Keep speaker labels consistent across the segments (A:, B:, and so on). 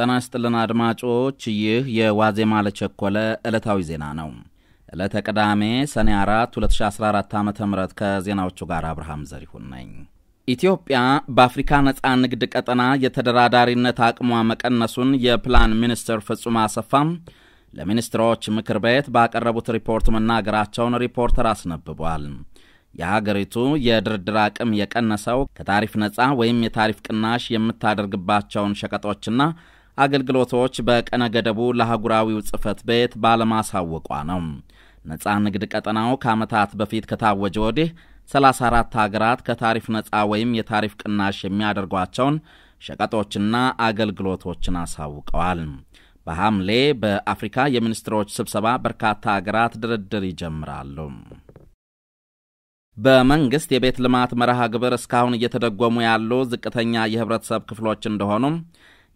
A: ጤና ይስጥልን አድማጮች፣ ይህ የዋዜማ ለቸኮለ ዕለታዊ ዜና ነው። ዕለተ ቅዳሜ ሰኔ 4 2014 ዓ ም ከዜናዎቹ ጋር አብርሃም ዘሪሁን ነኝ። ኢትዮጵያ በአፍሪካ ነፃ ንግድ ቀጠና የተደራዳሪነት አቅሟ መቀነሱን የፕላን ሚኒስትር ፍጹም አሰፋም ለሚኒስትሮች ምክር ቤት ባቀረቡት ሪፖርት መናገራቸውን ሪፖርተር አስነብቧል። የሀገሪቱ የድርድር አቅም የቀነሰው ከታሪፍ ነፃ ወይም የታሪፍ ቅናሽ የምታደርግባቸውን ሸቀጦችና አገልግሎቶች በቀነ ገደቡ ለአህጉራዊው ጽሕፈት ቤት ባለማሳወቋ ነው። ነፃ ንግድ ቀጠናው ከዓመታት በፊት ከታወጀ ወዲህ 34 ሀገራት ከታሪፍ ነፃ ወይም የታሪፍ ቅናሽ የሚያደርጓቸውን ሸቀጦችና አገልግሎቶችን አሳውቀዋል። በሐምሌ በአፍሪካ የሚኒስትሮች ስብሰባ በርካታ ሀገራት ድርድር ይጀምራሉ። በመንግሥት የቤት ልማት መርሃ ግብር እስካሁን እየተደጎሙ ያሉ ዝቅተኛ የህብረተሰብ ክፍሎች እንደሆኑም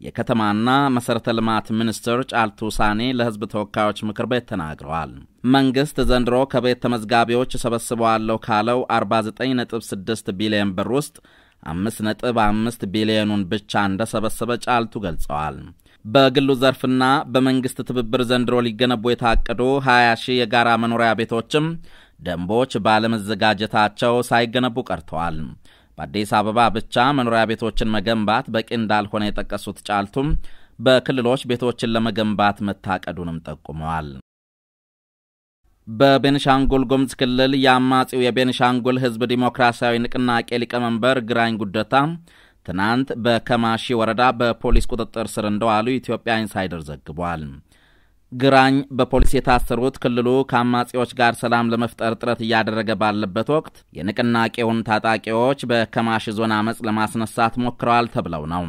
A: የከተማና መሠረተ ልማት ሚኒስትር ጫልቱ ሳኔ ለሕዝብ ተወካዮች ምክር ቤት ተናግረዋል። መንግሥት ዘንድሮ ከቤት ተመዝጋቢዎች ሰበስበዋለሁ ካለው 496 ቢሊዮን ብር ውስጥ 5.5 ቢሊዮኑን ብቻ እንደሰበሰበ ጫልቱ ገልጸዋል። በግሉ ዘርፍና በመንግሥት ትብብር ዘንድሮ ሊገነቡ የታቀዱ 20 ሺህ የጋራ መኖሪያ ቤቶችም ደንቦች ባለመዘጋጀታቸው ሳይገነቡ ቀርተዋል። በአዲስ አበባ ብቻ መኖሪያ ቤቶችን መገንባት በቂ እንዳልሆነ የጠቀሱት ጫልቱም በክልሎች ቤቶችን ለመገንባት መታቀዱንም ጠቁመዋል። በቤንሻንጉል ጉምዝ ክልል የአማጺው የቤንሻንጉል ሕዝብ ዲሞክራሲያዊ ንቅናቄ ሊቀመንበር ግራኝ ጉደታ ትናንት በከማሺ ወረዳ በፖሊስ ቁጥጥር ስር እንደዋሉ ኢትዮጵያ ኢንሳይደር ዘግቧል። ግራኝ በፖሊስ የታሰሩት ክልሉ ከአማጺዎች ጋር ሰላም ለመፍጠር ጥረት እያደረገ ባለበት ወቅት የንቅናቄውን ታጣቂዎች በከማሽ ዞን አመፅ ለማስነሳት ሞክረዋል ተብለው ነው።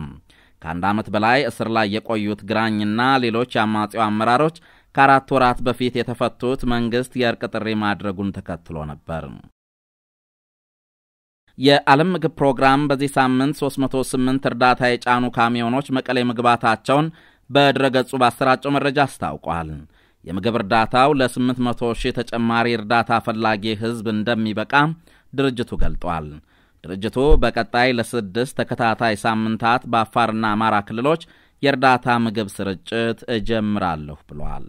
A: ከአንድ ዓመት በላይ እስር ላይ የቆዩት ግራኝና ሌሎች የአማጺው አመራሮች ከአራት ወራት በፊት የተፈቱት መንግሥት የእርቅ ጥሪ ማድረጉን ተከትሎ ነበር። የዓለም ምግብ ፕሮግራም በዚህ ሳምንት 308 እርዳታ የጫኑ ካሚዮኖች መቀሌ መግባታቸውን በድረገጹ ባሰራጨው መረጃ አስታውቋል። የምግብ እርዳታው ለ800 ሺህ ተጨማሪ እርዳታ ፈላጊ ሕዝብ እንደሚበቃ ድርጅቱ ገልጧል። ድርጅቱ በቀጣይ ለስድስት ተከታታይ ሳምንታት በአፋርና አማራ ክልሎች የእርዳታ ምግብ ስርጭት እጀምራለሁ ብሏል።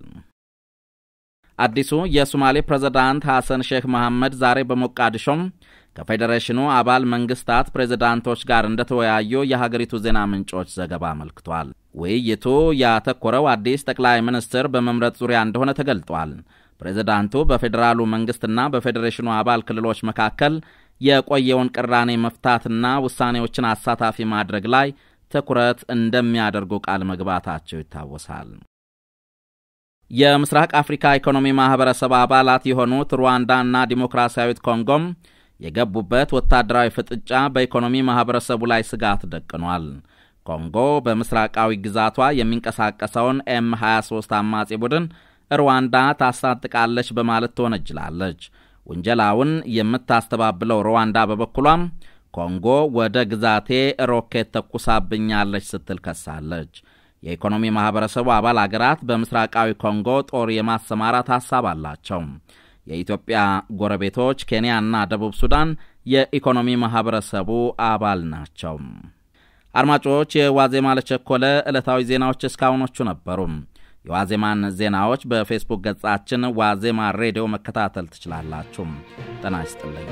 A: አዲሱ የሶማሌ ፕሬዝዳንት ሐሰን ሼክ መሐመድ ዛሬ በሞቃዲሾም ከፌዴሬሽኑ አባል መንግስታት ፕሬዝዳንቶች ጋር እንደተወያዩ የሀገሪቱ ዜና ምንጮች ዘገባ አመልክቷል። ውይይቱ ያተኮረው አዲስ ጠቅላይ ሚኒስትር በመምረጥ ዙሪያ እንደሆነ ተገልጧል። ፕሬዝዳንቱ በፌዴራሉ መንግስትና በፌዴሬሽኑ አባል ክልሎች መካከል የቆየውን ቅራኔ መፍታትና ውሳኔዎችን አሳታፊ ማድረግ ላይ ትኩረት እንደሚያደርጉ ቃል መግባታቸው ይታወሳል። የምስራቅ አፍሪካ ኢኮኖሚ ማኅበረሰብ አባላት የሆኑት ሩዋንዳና ዲሞክራሲያዊት ኮንጎም የገቡበት ወታደራዊ ፍጥጫ በኢኮኖሚ ማኅበረሰቡ ላይ ስጋት ደቅኗል። ኮንጎ በምስራቃዊ ግዛቷ የሚንቀሳቀሰውን ኤም 23 አማጺ ቡድን ሩዋንዳ ታስታጥቃለች በማለት ትወነጅላለች። ውንጀላውን የምታስተባብለው ሩዋንዳ በበኩሏም ኮንጎ ወደ ግዛቴ ሮኬት ተኩሳብኛለች ስትል ከሳለች። የኢኮኖሚ ማኅበረሰቡ አባል አገራት በምስራቃዊ ኮንጎ ጦር የማሰማራት ሐሳብ አላቸው። የኢትዮጵያ ጎረቤቶች ኬንያና ደቡብ ሱዳን የኢኮኖሚ ማኅበረሰቡ አባል ናቸው። አድማጮች፣ የዋዜማ ለቸኮለ ዕለታዊ ዜናዎች እስካሁኖቹ ነበሩ። የዋዜማን ዜናዎች በፌስቡክ ገጻችን ዋዜማ ሬዲዮ መከታተል ትችላላችሁ። ጤና ይስጥልኝ።